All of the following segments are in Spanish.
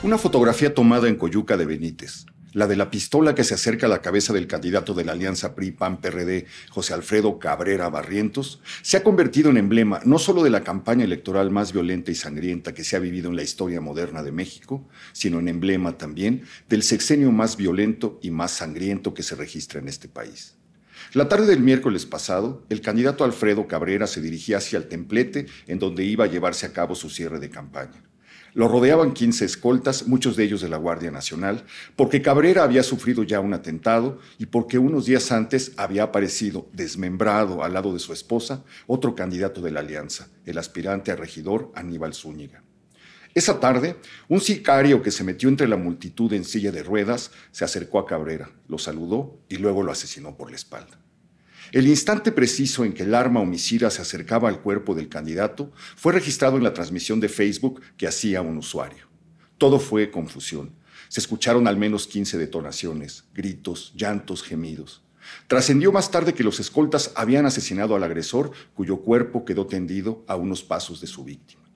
Una fotografía tomada en Coyuca de Benítez, la de la pistola que se acerca a la cabeza del candidato de la alianza PRI-PAN-PRD, José Alfredo Cabrera Barrientos, se ha convertido en emblema no solo de la campaña electoral más violenta y sangrienta que se ha vivido en la historia moderna de México, sino en emblema también del sexenio más violento y más sangriento que se registra en este país. La tarde del miércoles pasado, el candidato Alfredo Cabrera se dirigía hacia el templete en donde iba a llevarse a cabo su cierre de campaña. Lo rodeaban 15 escoltas, muchos de ellos de la Guardia Nacional, porque Cabrera había sufrido ya un atentado y porque unos días antes había aparecido desmembrado al lado de su esposa otro candidato de la Alianza, el aspirante a regidor Aníbal Zúñiga. Esa tarde, un sicario que se metió entre la multitud en silla de ruedas se acercó a Cabrera, lo saludó y luego lo asesinó por la espalda. El instante preciso en que el arma homicida se acercaba al cuerpo del candidato fue registrado en la transmisión de Facebook que hacía un usuario. Todo fue confusión. Se escucharon al menos 15 detonaciones, gritos, llantos, gemidos. Trascendió más tarde que los escoltas habían asesinado al agresor, cuyo cuerpo quedó tendido a unos pasos de su víctima.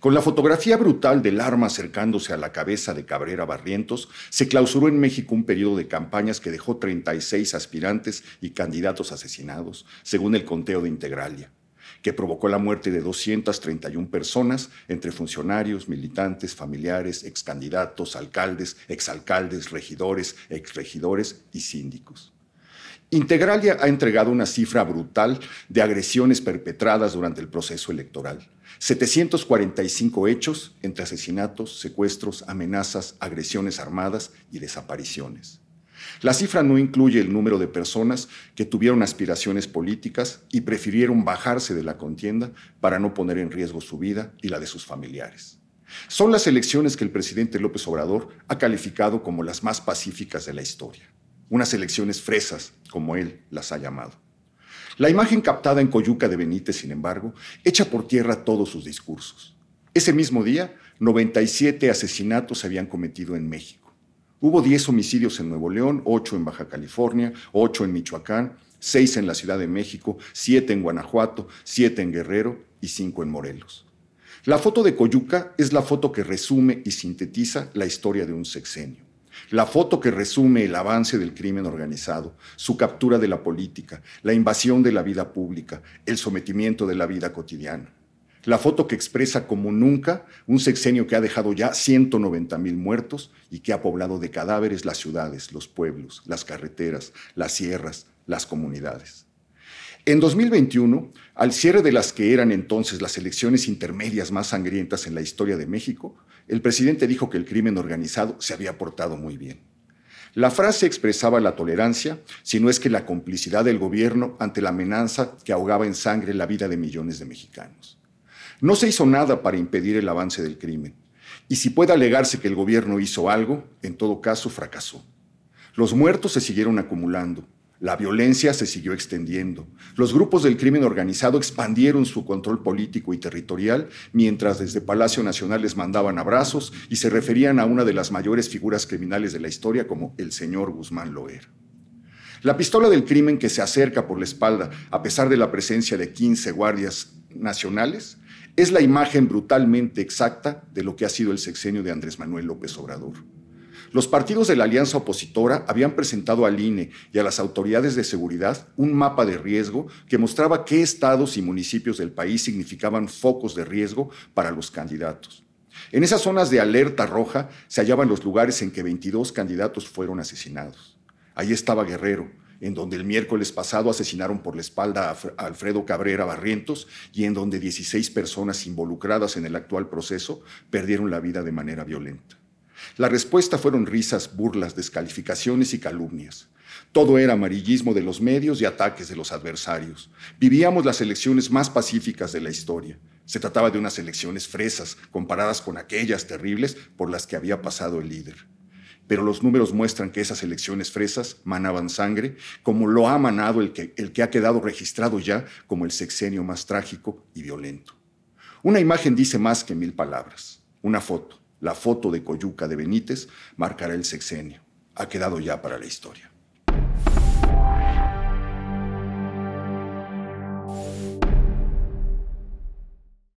Con la fotografía brutal del arma acercándose a la cabeza de Cabrera Barrientos, se clausuró en México un periodo de campañas que dejó 36 aspirantes y candidatos asesinados, según el conteo de Integralia, que provocó la muerte de 231 personas, entre funcionarios, militantes, familiares, excandidatos, alcaldes, exalcaldes, regidores, exregidores y síndicos. Integralia ha entregado una cifra brutal de agresiones perpetradas durante el proceso electoral. 745 hechos entre asesinatos, secuestros, amenazas, agresiones armadas y desapariciones. La cifra no incluye el número de personas que tuvieron aspiraciones políticas y prefirieron bajarse de la contienda para no poner en riesgo su vida y la de sus familiares. Son las elecciones que el presidente López Obrador ha calificado como las más pacíficas de la historia unas elecciones fresas, como él las ha llamado. La imagen captada en Coyuca de Benítez, sin embargo, echa por tierra todos sus discursos. Ese mismo día, 97 asesinatos se habían cometido en México. Hubo 10 homicidios en Nuevo León, 8 en Baja California, 8 en Michoacán, 6 en la Ciudad de México, 7 en Guanajuato, 7 en Guerrero y 5 en Morelos. La foto de Coyuca es la foto que resume y sintetiza la historia de un sexenio. La foto que resume el avance del crimen organizado, su captura de la política, la invasión de la vida pública, el sometimiento de la vida cotidiana. La foto que expresa como nunca un sexenio que ha dejado ya 190 mil muertos y que ha poblado de cadáveres las ciudades, los pueblos, las carreteras, las sierras, las comunidades. En 2021, al cierre de las que eran entonces las elecciones intermedias más sangrientas en la historia de México, el presidente dijo que el crimen organizado se había portado muy bien. La frase expresaba la tolerancia, si no es que la complicidad del gobierno ante la amenaza que ahogaba en sangre la vida de millones de mexicanos. No se hizo nada para impedir el avance del crimen, y si puede alegarse que el gobierno hizo algo, en todo caso fracasó. Los muertos se siguieron acumulando, la violencia se siguió extendiendo. Los grupos del crimen organizado expandieron su control político y territorial, mientras desde Palacio Nacional les mandaban abrazos y se referían a una de las mayores figuras criminales de la historia como el señor Guzmán Loer. La pistola del crimen que se acerca por la espalda, a pesar de la presencia de 15 guardias nacionales, es la imagen brutalmente exacta de lo que ha sido el sexenio de Andrés Manuel López Obrador. Los partidos de la alianza opositora habían presentado al INE y a las autoridades de seguridad un mapa de riesgo que mostraba qué estados y municipios del país significaban focos de riesgo para los candidatos. En esas zonas de alerta roja se hallaban los lugares en que 22 candidatos fueron asesinados. Ahí estaba Guerrero, en donde el miércoles pasado asesinaron por la espalda a Alfredo Cabrera Barrientos y en donde 16 personas involucradas en el actual proceso perdieron la vida de manera violenta. La respuesta fueron risas, burlas, descalificaciones y calumnias. Todo era amarillismo de los medios y ataques de los adversarios. Vivíamos las elecciones más pacíficas de la historia. Se trataba de unas elecciones fresas, comparadas con aquellas terribles por las que había pasado el líder. Pero los números muestran que esas elecciones fresas manaban sangre, como lo ha manado el que, el que ha quedado registrado ya como el sexenio más trágico y violento. Una imagen dice más que mil palabras. Una foto la foto de Coyuca de Benítez marcará el sexenio. Ha quedado ya para la historia.